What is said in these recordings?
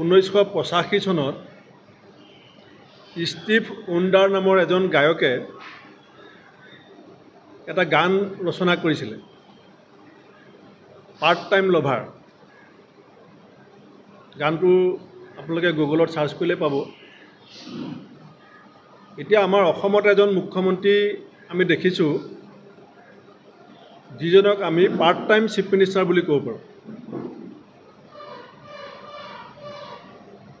ঊনৈছশ পঁচাশী চনত ষ্টিভ উণ্ডাৰ নামৰ এজন গায়কে এটা গান ৰচনা কৰিছিলে পাৰ্ট টাইম লভাৰ গানটো আপোনালোকে গুগলত চাৰ্চ কৰিলে পাব এতিয়া আমাৰ অসমত এজন মুখ্যমন্ত্ৰী আমি দেখিছোঁ যিজনক আমি পাৰ্ট টাইম চিফ মিনিষ্টাৰ বুলি ক'ব পাৰোঁ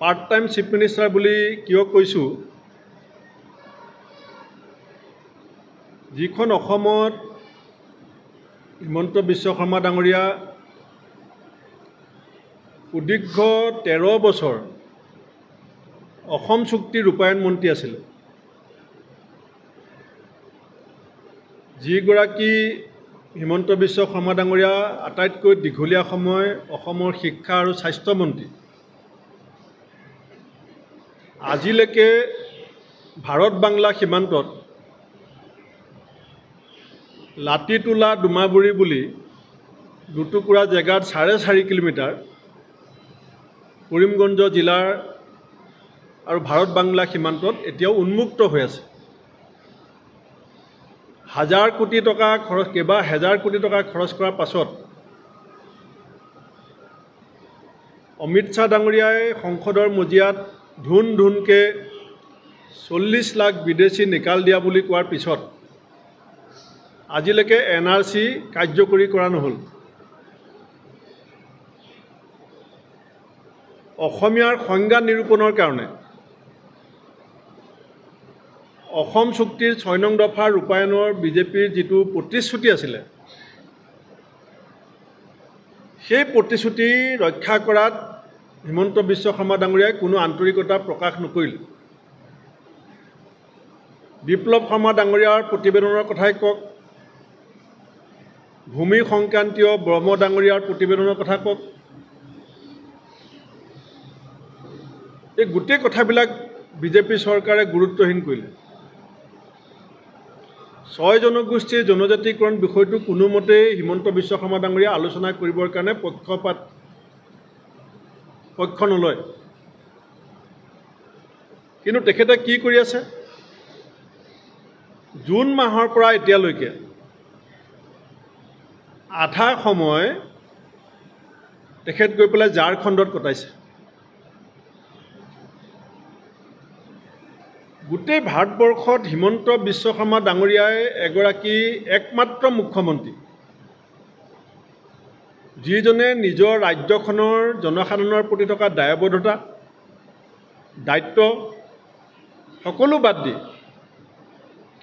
পাৰ্ট টাইম চিফ মিনিষ্টাৰ বুলি কিয় কৈছোঁ যিখন অসমত হিমন্ত বিশ্ব শৰ্মা ডাঙৰীয়া সুদীৰ্ঘ তেৰ বছৰ অসম চুক্তি ৰূপায়ণ মন্ত্ৰী আছিলে যিগৰাকী হিমন্ত বিশ্ব শৰ্মা ডাঙৰীয়া আটাইতকৈ দীঘলীয়া সময় অসমৰ শিক্ষা আৰু স্বাস্থ্যমন্ত্ৰী আজিলৈকে ভাৰত বাংলা সীমান্তত লাতিটোলা দুমাবুৰি বুলি দুটুকুৰা জেগাত চাৰে চাৰি কিলোমিটাৰ কৰিমগঞ্জ জিলাৰ আৰু ভাৰত বাংলা সীমান্তত এতিয়াও উন্মুক্ত হৈ আছে হাজাৰ কোটি টকা খৰচ কেইবা হেজাৰ কোটি টকা খৰচ কৰাৰ পাছত অমিত শ্বাহ ডাঙৰীয়াই সংসদৰ মজিয়াত ধুন ধুনকে চল্লিছ লাখ বিদেশী নিকাল দিয়া বুলি কোৱাৰ পিছত আজিলৈকে এন আৰ চি কাৰ্যকৰী কৰা নহ'ল অসমীয়াৰ সংজ্ঞা নিৰূপণৰ কাৰণে অসম চুক্তিৰ ছয় নং দফা ৰূপায়ণৰ বিজেপিৰ যিটো প্ৰতিশ্ৰুতি আছিলে সেই প্ৰতিশ্ৰুতি ৰক্ষা কৰাত হিমন্ত বিশ্ব শৰ্মা ডাঙৰীয়াই কোনো আন্তৰিকতা প্ৰকাশ নকৰিলে বিপ্লৱ শৰ্মা ডাঙৰীয়াৰ প্ৰতিবেদনৰ কথাই কওক ভূমি সংক্ৰান্তীয় ব্ৰহ্ম ডাঙৰীয়াৰ প্ৰতিবেদনৰ কথা কওক এই গোটেই কথাবিলাক বিজেপি চৰকাৰে গুৰুত্বহীন কৰিলে ছয় জনগোষ্ঠীৰ জনজাতিকৰণ বিষয়টো কোনোমতেই হিমন্ত বিশ্ব শৰ্মা ডাঙৰীয়া আলোচনা কৰিবৰ কাৰণে পক্ষপাত পক্ষ নলয় কিন্তু তেখেতে কি কৰি আছে জুন মাহৰ পৰা এতিয়ালৈকে আধা সময় তেখেত গৈ পেলাই ঝাৰখণ্ডত কটাইছে গোটেই ভাৰতবৰ্ষত হিমন্ত বিশ্ব শৰ্মা ডাঙৰীয়াই এগৰাকী একমাত্ৰ মুখ্যমন্ত্ৰী যিজনে নিজৰ ৰাজ্যখনৰ জনসাধাৰণৰ প্ৰতি থকা দায়বদ্ধতা দায়িত্ব সকলো বাদ দি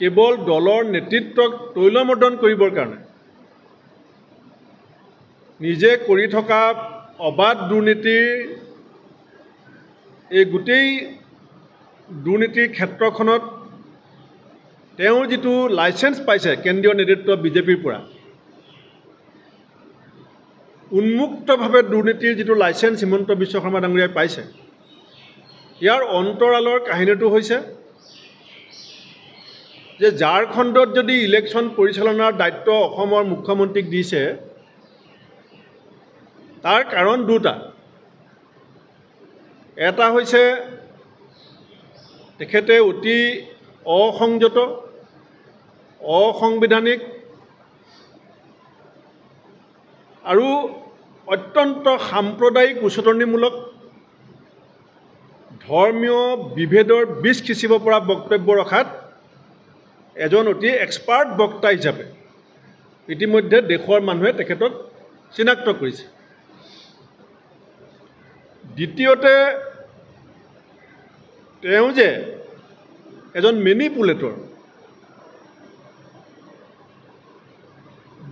কেৱল দলৰ নেতৃত্বক তৈলমৰ্দন কৰিবৰ কাৰণে নিজে কৰি থকা অবাধ দুৰ্নীতিৰ এই গোটেই দুৰ্নীতিৰ ক্ষেত্ৰখনত তেওঁৰ যিটো লাইচেঞ্চ পাইছে কেন্দ্ৰীয় নেতৃত্ব বিজেপিৰ পৰা উন্মুক্তভাৱে দুৰ্নীতিৰ যিটো লাইচেঞ্চ হিমন্ত বিশ্ব শৰ্মা ডাঙৰীয়াই পাইছে ইয়াৰ অন্তৰালৰ কাহিনীটো হৈছে যে ঝাৰখণ্ডত যদি ইলেকশ্যন পৰিচালনাৰ দায়িত্ব অসমৰ মুখ্যমন্ত্ৰীক দিছে তাৰ কাৰণ দুটা এটা হৈছে তেখেতে অতি অসংযত অসাংবিধানিক আৰু অত্যন্ত সাম্প্ৰদায়িক উচতনিমূলক ধৰ্মীয় বিভেদৰ বীজ সিঁচিব পৰা বক্তব্য ৰখাত এজন অতি এক্সপাৰ্ট বক্তা হিচাপে ইতিমধ্যে দেশৰ মানুহে তেখেতক চিনাক্ত কৰিছে দ্বিতীয়তে তেওঁ যে এজন মেনিপুলেটৰ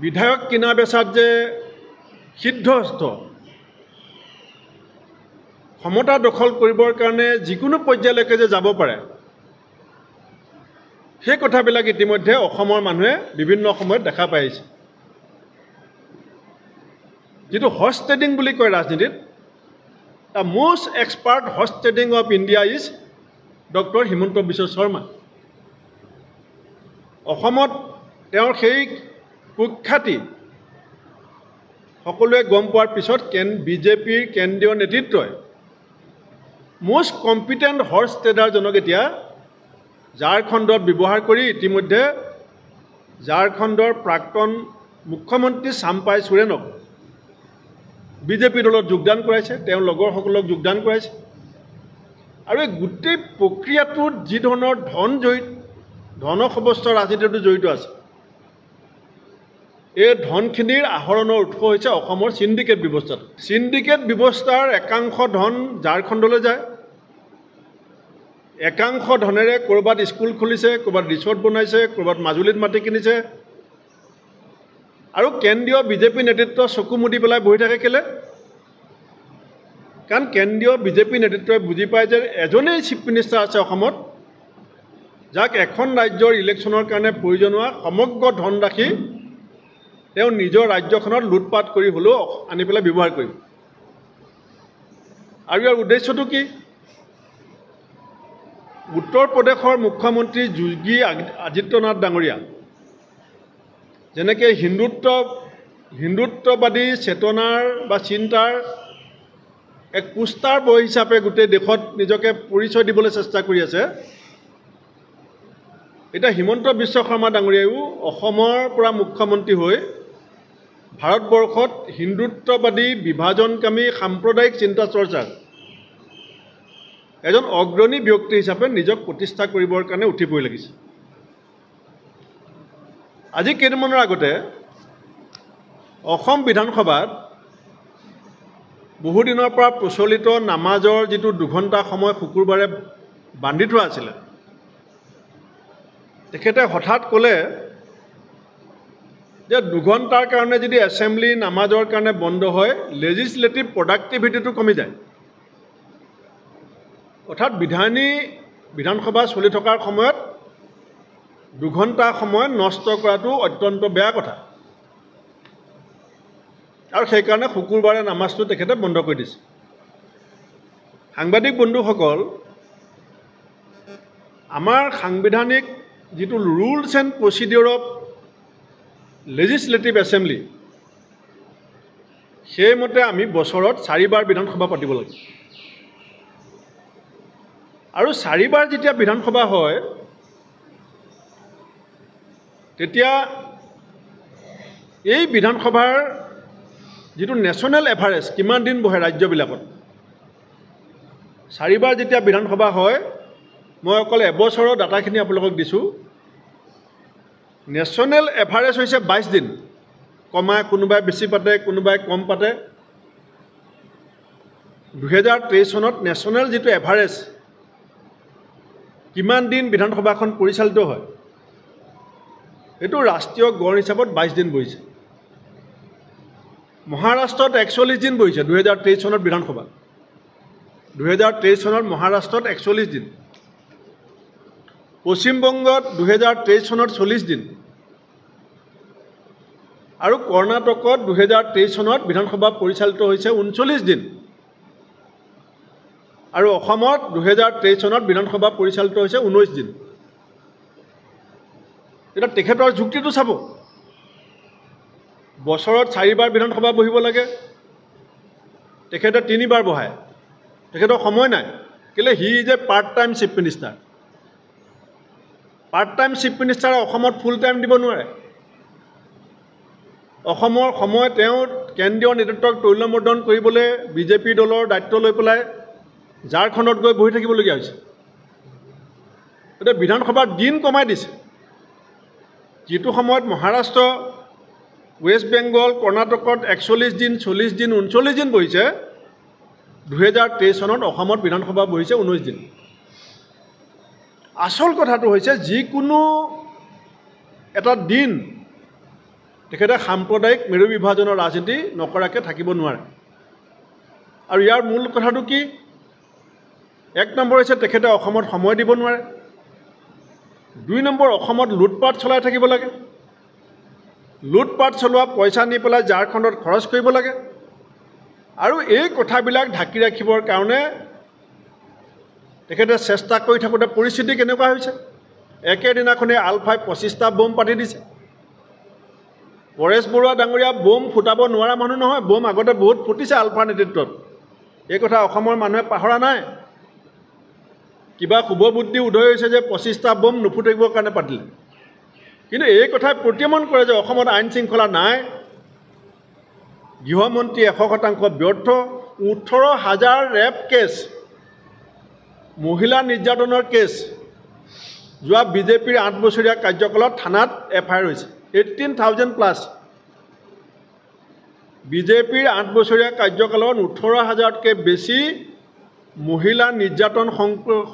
বিধায়ক কিনা বেচাত যে সিদ্ধহস্ত ক্ষমতা দখল কৰিবৰ কাৰণে যিকোনো পৰ্যায়লৈকে যে যাব পাৰে সেই কথাবিলাক ইতিমধ্যে অসমৰ মানুহে বিভিন্ন সময়ত দেখা পাই আহিছে যিটো হৰ্চ ট্ৰেডিং বুলি কয় ৰাজনীতিত the most expert horse trading of India is doctor Himanta Biswa Sarma অসমত তেওঁৰ সেই কুখ্যাতি সকলোৱে গম পোৱাৰ পিছত কেন বিজেপিৰ কেন্দ্ৰীয় নেতৃত্বই মোষ্ট কম্পিটেণ্ট হৰ্চ ট্ৰেডাৰজনক এতিয়া ঝাৰখণ্ডত ব্যৱহাৰ কৰি ইতিমধ্যে ঝাৰখণ্ডৰ প্ৰাক্তন মুখ্যমন্ত্ৰী চাম্পাই চুৰেণক বিজেপিৰ দলত যোগদান কৰাইছে তেওঁ লগৰসকলক যোগদান কৰাইছে আৰু এই গোটেই প্ৰক্ৰিয়াটোত যি ধৰণৰ ধন জড়িত ধনসবস্থ ৰাজনীতিটো জড়িত আছে এই ধনখিনিৰ আহৰণৰ উৎস হৈছে অসমৰ চিণ্ডিকেট ব্যৱস্থাটো চিণ্ডিকেট ব্যৱস্থাৰ একাংশ ধন ঝাৰখণ্ডলৈ যায় একাংশ ধনেৰে ক'ৰবাত স্কুল খুলিছে ক'ৰবাত ৰিচৰ্ট বনাইছে ক'ৰবাত মাজুলীত মাটি কিনিছে আৰু কেন্দ্ৰীয় বিজেপি নেতৃত্ব চকু মুদি পেলাই বহি থাকে কেলে কাৰণ কেন্দ্ৰীয় বিজেপি নেতৃত্বই বুজি পায় যে এজনেই চিফ মিনিষ্টাৰ আছে অসমত যাক এখন ৰাজ্যৰ ইলেকশ্যনৰ কাৰণে প্ৰয়োজন হোৱা সমগ্ৰ ধনৰাশি তেওঁ নিজৰ ৰাজ্যখনত লুটপাট কৰি হ'লেও আনি পেলাই ব্যৱহাৰ কৰিব আৰু ইয়াৰ উদ্দেশ্যটো কি উত্তৰ প্ৰদেশৰ মুখ্যমন্ত্ৰী যোগী আদিত্যনাথ ডাঙৰীয়া যেনেকৈ হিন্দুত্ব হিন্দুত্ববাদী চেতনাৰ বা চিন্তাৰ এক পোষ্টাৰ বয় হিচাপে গোটেই দেশত নিজকে পৰিচয় দিবলৈ চেষ্টা কৰি আছে এতিয়া হিমন্ত বিশ্ব শৰ্মা ডাঙৰীয়াইও অসমৰ পৰা মুখ্যমন্ত্ৰী হৈ ভাৰতবৰ্ষত হিন্দুত্ববাদী বিভাজনকামী সাম্প্ৰদায়িক চিন্তা চৰ্চাত এজন অগ্ৰণী ব্যক্তি হিচাপে নিজক প্ৰতিষ্ঠা কৰিবৰ কাৰণে উঠি পৰি লাগিছে আজি কেইদিনমানৰ আগতে অসম বিধানসভাত বহুদিনৰ পৰা প্ৰচলিত নামাজৰ যিটো দুঘণ্টা সময় শুকুৰবাৰে বান্ধি থোৱা আছিলে তেখেতে হঠাৎ ক'লে যে দুঘণ্টাৰ কাৰণে যদি এছেম্বলি নামাজৰ কাৰণে বন্ধ হয় লেজিছলেটিভ প্ৰডাক্টিভিটিটো কমি যায় অৰ্থাৎ বিধানী বিধানসভা চলি থকাৰ সময়ত দুঘণ্টা সময় নষ্ট কৰাটো অত্যন্ত বেয়া কথা আৰু সেইকাৰণে শুকুৰবাৰে নামাজটো তেখেতে বন্ধ কৰি দিছে সাংবাদিক বন্ধুসকল আমাৰ সাংবিধানিক যিটো rules and procedure of legislative assembly সেইমতে আমি বছৰত চাৰিবাৰ বিধানসভা পাতিব লাগে আৰু চাৰিবাৰ যেতিয়া বিধানসভা হয় তেতিয়া এই বিধানসভাৰ যিটো নেশ্যনেল এভাৰেজ কিমান দিন বহে ৰাজ্যবিলাকত চাৰিবাৰ যেতিয়া বিধানসভা হয় মই অকল এবছৰৰ ডাটাখিনি আপোনালোকক দিছোঁ নেশ্যনেল এভাৰেজ হৈছে বাইছ দিন কমাই কোনোবাই বেছি পাতে কোনোবাই কম পাতে দুহেজাৰ তেইছ চনত নেশ্যনেল যিটো এভাৰেজ কিমান দিন বিধানসভাখন পৰিচালিত হয় এইটো ৰাষ্ট্ৰীয় গড় হিচাপত বাইছ দিন বহিছে মহাৰাষ্ট্ৰত একচল্লিছ দিন বহিছে দুহেজাৰ তেইছ চনত বিধানসভা দুহেজাৰ তেইছ চনত মহাৰাষ্ট্ৰত একচল্লিছ দিন পশ্চিমবঙ্গত দুহেজাৰ তেইছ চনত চল্লিছ দিন আৰু কৰ্ণাটকত দুহেজাৰ তেইছ চনত বিধানসভা পৰিচালিত হৈছে ঊনচল্লিছ দিন আৰু অসমত দুহেজাৰ তেইছ চনত বিধানসভা পৰিচালিত হৈছে ঊনৈছ দিন এতিয়া তেখেতৰ যুক্তিটো চাব বছৰত চাৰিবাৰ বিধানসভা বহিব লাগে তেখেতে তিনিবাৰ বহায় তেখেতৰ সময় নাই কেলৈ সি a part time chief minister part time chief মিনিষ্টাৰে অসমত ফুল টাইম দিব নোৱাৰে অসমৰ সময় তেওঁ কেন্দ্ৰীয় নেতৃত্বক তৈলমৰ্দন কৰিবলৈ বিজেপি দলৰ দায়িত্ব লৈ পেলাই ঝাৰখণ্ডত গৈ বহি থাকিবলগীয়া হৈছে গতিকে বিধানসভাৰ দিন কমাই দিছে যিটো সময়ত মহাৰাষ্ট্ৰ ৱেষ্ট বেংগল কৰ্ণাটকত একচল্লিছ দিন চল্লিছ দিন ঊনচল্লিছ দিন বহিছে দুহেজাৰ তেইছ চনত অসমত বিধানসভা বহিছে ঊনৈছ দিন আচল কথাটো হৈছে যিকোনো এটা দিন তেখেতে সাম্প্ৰদায়িক মেৰু বিভাজনৰ ৰাজনীতি নকৰাকৈ থাকিব নোৱাৰে আৰু ইয়াৰ মূল কথাটো কি এক নম্বৰ হৈছে তেখেতে অসমত সময় দিব নোৱাৰে দুই নম্বৰ অসমত লুটপাট চলাই থাকিব লাগে লুটপাট চলোৱা পইচা নি পেলাই ঝাৰখণ্ডত খৰচ কৰিব লাগে আৰু এই কথাবিলাক ঢাকি ৰাখিবৰ কাৰণে তেখেতে চেষ্টা কৰি থাকোঁতে পৰিস্থিতি কেনেকুৱা হৈছে একেদিনাখনেই আলফাই পঁচিছটা বোম পাতি দিছে পৰেশ বৰুৱা ডাঙৰীয়া বোম ফুটাব নোৱাৰা মানুহ নহয় বোম আগতে বহুত ফুটিছে আলফাৰ নেতৃত্বত এই কথা অসমৰ মানুহে পাহৰা নাই কিবা শুভ বুদ্ধি উদয় হৈছে যে পঁচিছটা বোম নুফুটিবৰ কাৰণে পাতিলে কিন্তু এই কথাই প্ৰতিমন কৰে যে অসমত আইন শৃংখলা নাই গৃহমন্ত্ৰী এশ শতাংশ ব্যৰ্থ ওঠৰ হাজাৰ ৰেপ কেছ মহিলা নিৰ্যাতনৰ কেছ যোৱা বিজেপিৰ আঠ বছৰীয়া কাৰ্যকালত থানাত এফ আই আৰ হৈছে এইটিন থাউজেণ্ড প্লাছ বিজেপিৰ আঠ বছৰীয়া কাৰ্যকালত ওঠৰ হাজাৰতকৈ বেছি মহিলা নিৰ্যাতন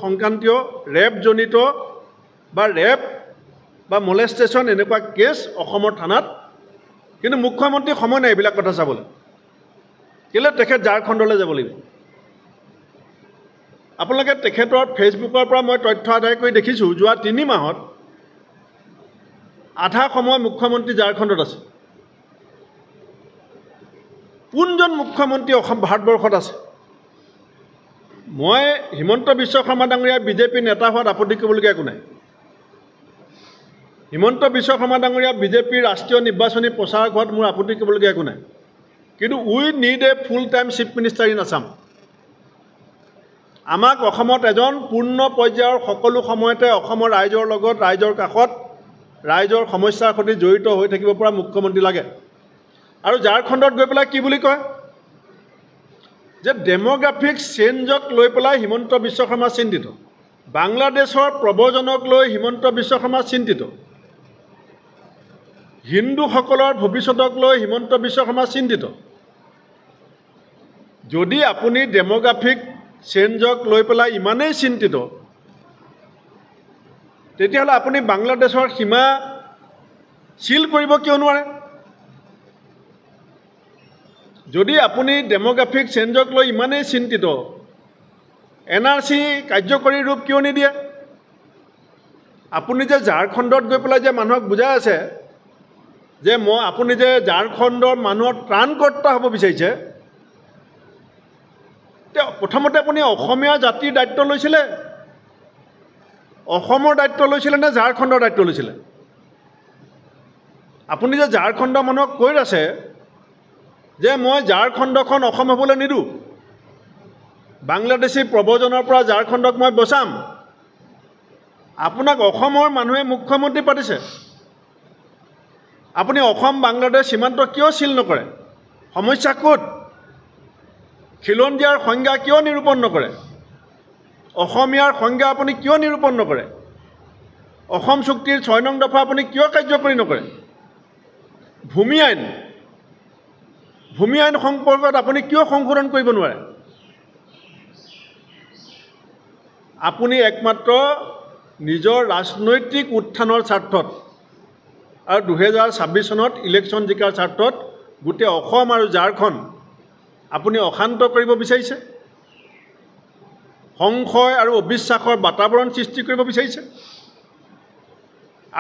সংক্ৰান্তীয় ৰেপজনিত বা ৰেপ বা মলেষ্টেশ্যন এনেকুৱা কেছ অসমৰ থানাত কিন্তু মুখ্যমন্ত্ৰী সময় নাই এইবিলাক কথা চাবলৈ কেলৈ তেখেত ঝাৰখণ্ডলৈ যাব লাগিব আপোনালোকে তেখেতৰ ফেচবুকৰ পৰা মই তথ্য আদায় কৰি দেখিছোঁ যোৱা তিনি মাহত আধা সময় মুখ্যমন্ত্ৰী ঝাৰখণ্ডত আছে কোনজন মুখ্যমন্ত্ৰী অসম ভাৰতবৰ্ষত আছে মই হিমন্ত বিশ্ব শৰ্মা ডাঙৰীয়া বিজেপিৰ নেতা হোৱাত আপত্তি কৰিবলগীয়া একো নাই হিমন্ত বিশ্ব শৰ্মা ডাঙৰীয়া বিজেপিৰ ৰাষ্ট্ৰীয় নিৰ্বাচনী প্ৰচাৰক হোৱাত মোৰ আপত্তি কৰিবলগীয়া একো নাই কিন্তু we need a full time chief minister in Assam আমাক অসমত এজন পূৰ্ণ পৰ্যায়ৰ সকলো সময়তে অসমৰ ৰাইজৰ লগত ৰাইজৰ কাষত ৰাইজৰ সমস্যাৰ সৈতে জড়িত হৈ থাকিব পৰা মুখ্যমন্ত্ৰী লাগে আৰু ঝাৰখণ্ডত গৈ পেলাই কি বুলি কয় যে ডেম'গ্ৰাফিক চেঞ্জক লৈ পেলাই হিমন্ত বিশ্ব শৰ্মা চিন্তিত বাংলাদেশৰ প্ৰৱজনক লৈ হিমন্ত বিশ্ব শৰ্মা চিন্তিত হিন্দুসকলৰ ভৱিষ্যতক লৈ হিমন্ত বিশ্ব শৰ্মা চিন্তিত যদি আপুনি ডেম'গ্ৰাফিক চেঞ্জক লৈ পেলাই ইমানেই চিন্তিত তেতিয়াহ'লে আপুনি বাংলাদেশৰ সীমা চিল কৰিব কিয় নোৱাৰে যদি আপুনি ডেম'গ্ৰাফিক চেঞ্জক লৈ ইমানেই চিন্তিত এন আৰ চি কাৰ্যকৰী ৰূপ কিয় নিদিয়ে আপুনি যে ঝাৰখণ্ডত গৈ পেলাই যে মানুহক বুজাই আছে যে মই আপুনি যে ঝাৰখণ্ডৰ মানুহৰ ত্ৰাণকৰ্তা হ'ব বিচাৰিছে তেওঁ প্ৰথমতে আপুনি অসমীয়া জাতিৰ দায়িত্ব লৈছিলে অসমৰ দায়িত্ব লৈছিলে নে ঝাৰখণ্ডৰ দায়িত্ব লৈছিলে আপুনি যে ঝাৰখণ্ডৰ মানুহক কৈ আছে যে মই ঝাৰখণ্ডখন অসম হ'বলৈ নিদিওঁ বাংলাদেশী প্ৰব্ৰজনৰ পৰা ঝাৰখণ্ডক মই বচাম আপোনাক অসমৰ মানুহে মুখ্যমন্ত্ৰী পাতিছে আপুনি অসম বাংলাদেশ সীমান্ত কিয় চিল নকৰে সমস্যা ক'ত খিলঞ্জীয়াৰ সংজ্ঞা কিয় নিৰূপণ নকৰে অসমীয়াৰ সংজ্ঞা আপুনি কিয় নিৰূপণ নকৰে অসম চুক্তিৰ ছয় নং দফা আপুনি কিয় কাৰ্যকৰী নকৰে ভূমি আইন ভূমি আইন সম্পৰ্কত আপুনি কিয় সংশোধন কৰিব নোৱাৰে আপুনি একমাত্ৰ নিজৰ ৰাজনৈতিক উত্থানৰ স্বাৰ্থত আৰু দুহেজাৰ ছাব্বিছ চনত ইলেকশ্যন জিকাৰ স্বাৰ্থত গোটেই অসম আৰু ঝাৰখণ্ড আপুনি অশান্ত কৰিব বিচাৰিছে সংশয় আৰু অবিশ্বাসৰ বাতাৱৰণ সৃষ্টি কৰিব বিচাৰিছে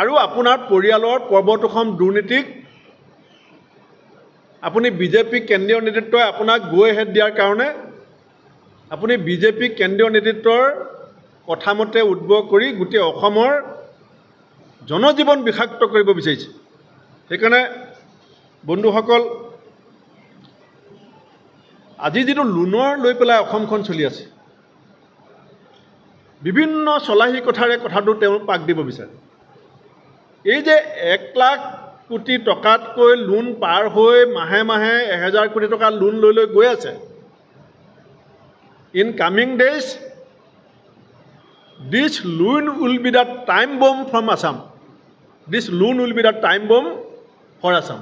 আৰু আপোনাৰ পৰিয়ালৰ পৰ্বতোষম দুৰ্নীতিক আপুনি বিজেপি কেন্দ্ৰীয় নেতৃত্বই আপোনাক গৈ হেড দিয়াৰ কাৰণে আপুনি বিজেপি কেন্দ্ৰীয় নেতৃত্বৰ কথামতে উদ্ভৱ কৰি গোটেই অসমৰ জনজীৱন বিষাক্ত কৰিব বিচাৰিছে সেইকাৰণে বন্ধুসকল আজি যিটো লোনৰ লৈ পেলাই অসমখন চলি আছে বিভিন্ন চলাহী কথাৰে কথাটো তেওঁ পাক দিব বিচাৰে এই যে এক লাখ কোটি টকাতকৈ লোন পাৰ হৈ মাহে মাহে এহেজাৰ কোটি টকা লোন লৈ লৈ গৈ আছে in coming days this loan will be the time bomb from Assam this loan will be the time bomb for Assam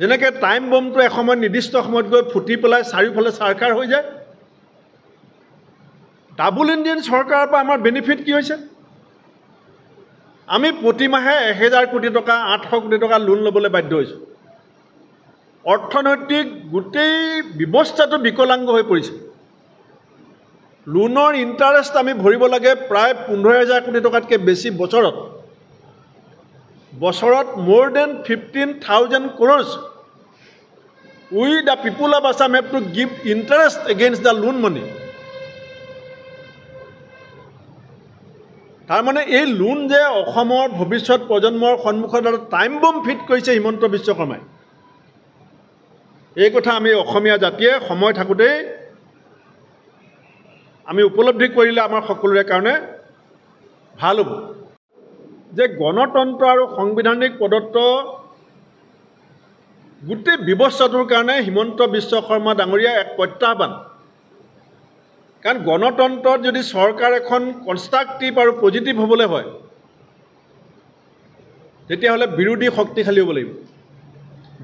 যেনেকৈ টাইম বমটো এসময়ত নিৰ্দিষ্ট সময়ত গৈ ফুটি পেলাই চাৰিওফালে চাৰ্কাৰ হৈ যায় ডাবুল ইঞ্জিন চৰকাৰৰ পৰা আমাৰ বেনিফিট কি হৈছে আমি প্ৰতিমাহে এহেজাৰ কোটি টকা আঠশ কোটি টকা লোন ল'বলৈ বাধ্য হৈছোঁ অৰ্থনৈতিক গোটেই ব্যৱস্থাটো বিকলাংগ হৈ পৰিছে লোনৰ ইণ্টাৰেষ্ট আমি ভৰিব লাগে প্ৰায় পোন্ধৰ হেজাৰ কোটি টকাতকৈ বেছি বছৰত বছৰত মোৰ then fifteen thousand crores we the people of Assam have to give interest against the loan money তাৰমানে এই লোন যে অসমৰ ভৱিষ্যত প্ৰজন্মৰ সন্মুখত এটা টাইম বম ফিট কৰিছে হিমন্ত বিশ্ব শৰ্মাই এই কথা আমি অসমীয়া জাতিয়ে সময় থাকোঁতেই আমি উপলব্ধি কৰিলে আমাৰ সকলোৰে কাৰণে ভাল হ'ব যে গণতন্ত্ৰ আৰু সাংবিধানিক প্ৰদত্ত গোটেই ব্যৱস্থাটোৰ কাৰণে হিমন্ত বিশ্ব শৰ্মা ডাঙৰীয়া এক প্ৰত্যাহ্বান কাৰণ গণতন্ত্ৰত যদি চৰকাৰ এখন কনষ্ট্ৰাকটিভ আৰু পজিটিভ হ'বলৈ হয় তেতিয়াহ'লে বিৰোধী শক্তিশালী হ'ব লাগিব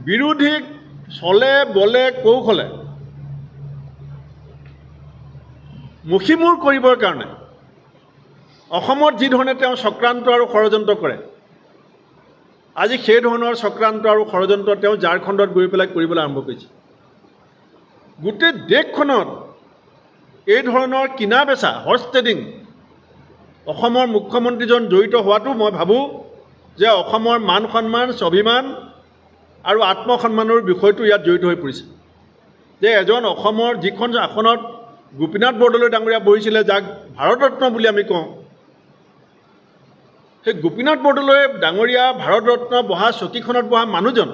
বিৰোধীক চলে বলে কৌশলে মুখীমূৰ কৰিবৰ কাৰণে অসমত যিধৰণে তেওঁ চক্ৰান্ত আৰু ষড়যন্ত্ৰ কৰে আজি সেই ধৰণৰ চক্ৰান্ত আৰু ষড়যন্ত্ৰ তেওঁ ঝাৰখণ্ডত গৈ পেলাই কৰিবলৈ আৰম্ভ কৰিছে গোটেই দেশখনত এই ধৰণৰ কিনা বেচা হৰ্চ ট্ৰেডিং অসমৰ মুখ্যমন্ত্ৰীজন জড়িত হোৱাটো মই ভাবোঁ যে অসমৰ মান সন্মান স্বাভিমান আৰু আত্মসন্মানৰ বিষয়টো ইয়াত জড়িত হৈ পৰিছে যে এজন অসমৰ যিখন আসনত গোপীনাথ বৰদলৈ ডাঙৰীয়া বহিছিলে যাক ভাৰতৰত্ন বুলি আমি কওঁ সেই গোপীনাথ বৰদলৈ ডাঙৰীয়া ভাৰত ৰত্ন বহা চকীখনত বহা মানুহজন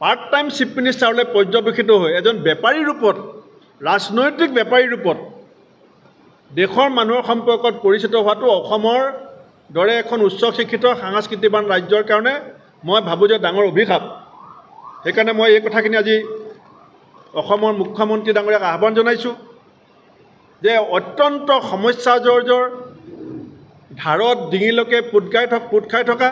পাৰ্ট টাইম চিফ মিনিষ্টাৰলৈ পৰ্যবেক্ষিত হৈ এজন বেপাৰী ৰূপত ৰাজনৈতিক বেপাৰী ৰূপত দেশৰ মানুহৰ সম্পৰ্কত পৰিচিত হোৱাটো অসমৰ দৰে এখন উচ্চ শিক্ষিত সাংস্কৃতিবান ৰাজ্যৰ কাৰণে মই ভাবোঁ যে ডাঙৰ অভিশাপ সেইকাৰণে মই এই কথাখিনি আজি অসমৰ মুখ্যমন্ত্ৰী ডাঙৰীয়াক আহ্বান জনাইছোঁ যে অত্যন্ত সমস্যা জৰ্জৰ ধাৰত ডিঙিলৈকে পোট গাই থকা পোট খাই থকা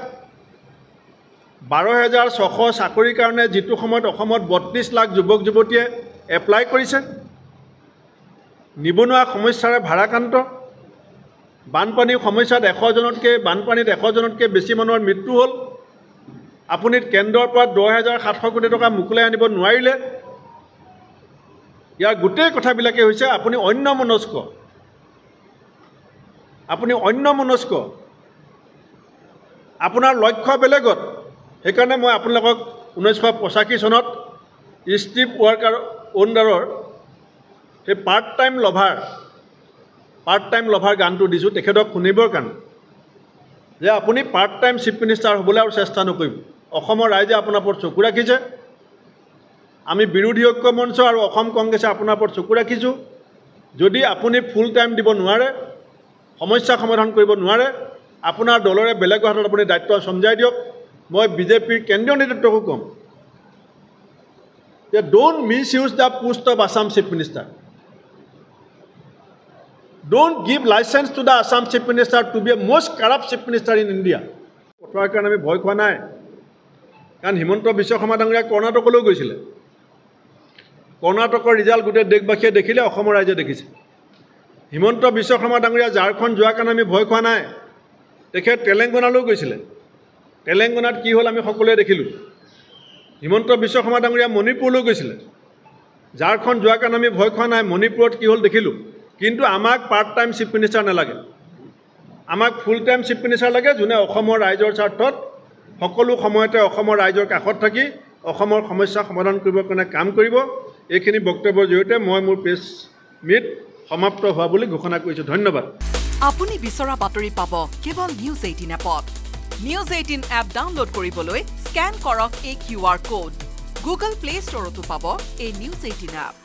বাৰ হেজাৰ ছশ চাকৰিৰ কাৰণে যিটো সময়ত অসমত বত্ৰিছ লাখ যুৱক যুৱতীয়ে এপ্লাই কৰিছে নিবনুৱা সমস্যাৰে ভাৰাক্ৰান্ত বানপানীৰ সমস্যাত এশজনতকৈ বানপানীত এশজনতকৈ বেছি মানুহৰ মৃত্যু হ'ল আপুনি কেন্দ্ৰৰ পৰা দহ হেজাৰ সাতশ কোটি টকা মোকলাই আনিব নোৱাৰিলে ইয়াৰ গোটেই কথাবিলাকেই হৈছে আপুনি অন্য মনস্ক আপুনি অন্য মনস্ক আপোনাৰ লক্ষ্য বেলেগত সেইকাৰণে মই আপোনালোকক ঊনৈছশ পঁচাশী চনত ষ্ট্ৰিপ ৱৰ্কাৰ অ'নাৰৰ সেই part time lover part time lover গানটো দিছোঁ তেখেতক শুনিবৰ কাৰণে যে আপুনি পাৰ্ট টাইম চিফ মিনিষ্টাৰ হ'বলৈ আৰু চেষ্টা নকৰিব অসমৰ ৰাইজে আপোনাৰ ওপৰত চকু ৰাখিছে আমি বিৰোধী ঐক্য মঞ্চ আৰু অসম কংগ্ৰেছে আপোনাৰ ওপৰত চকু ৰাখিছোঁ যদি আপুনি ফুল টাইম দিব নোৱাৰে সমস্যা সমাধান কৰিব নোৱাৰে আপোনাৰ দলৰে বেলেগৰ হাতত আপুনি দায়িত্ব চমজাই দিয়ক মই বিজেপিৰ কেন্দ্ৰীয় নেতৃত্বকো ক'ম যে don't misuse the post of Assam chief minister don't give licence to the Assam chief minister to be a most corrupt chief minister in India পঠোৱাৰ কাৰণে আমি ভয় খোৱা নাই কাৰণ হিমন্ত বিশ্ব শৰ্মা ডাঙৰীয়া কৰ্ণাটকলৈও গৈছিলে কৰ্ণাটকৰ ৰিজাল্ট গোটেই দেশবাসীয়ে দেখিলে অসমৰ ৰাইজে দেখিছে হিমন্ত বিশ্ব শৰ্মা ডাঙৰীয়া ঝাৰখণ্ড যোৱাৰ কাৰণে আমি ভয় খোৱা নাই তেখেত তেলেংগানালৈ গৈছিলে তেলেংগানাত কি হ'ল আমি সকলোৱে দেখিলোঁ হিমন্ত বিশ্ব শৰ্মা ডাঙৰীয়া মণিপুৰলৈ গৈছিলে ঝাৰখণ্ড যোৱাৰ কাৰণে আমি ভয় খোৱা নাই মণিপুৰত কি হ'ল দেখিলোঁ কিন্তু আমাক পাৰ্ট টাইম চিফ মিনিষ্টাৰ নালাগে আমাক ফুল টাইম চিফ মিনিষ্টাৰ লাগে যোনে অসমৰ ৰাইজৰ স্বাৰ্থত সকলো সময়তে অসমৰ ৰাইজৰ কাষত থাকি অসমৰ সমস্যা সমাধান কৰিবৰ কাৰণে কাম কৰিব এইখিনি বক্তব্যৰ জৰিয়তে মই মোৰ প্ৰেছ মিট সমাপ্ত হোৱা বুলি ঘোষণা কৰিছোঁ ধন্যবাদ আপুনি বিচৰা বাতৰি পাব কেৱল নিউজ এইটিন এপত নিউজ এইটিন এপ ডাউনলোড কৰিবলৈ স্কেন কৰক এই Q R code Google Play ষ্টৰতো পাব এই নিউজ এইটিন এপ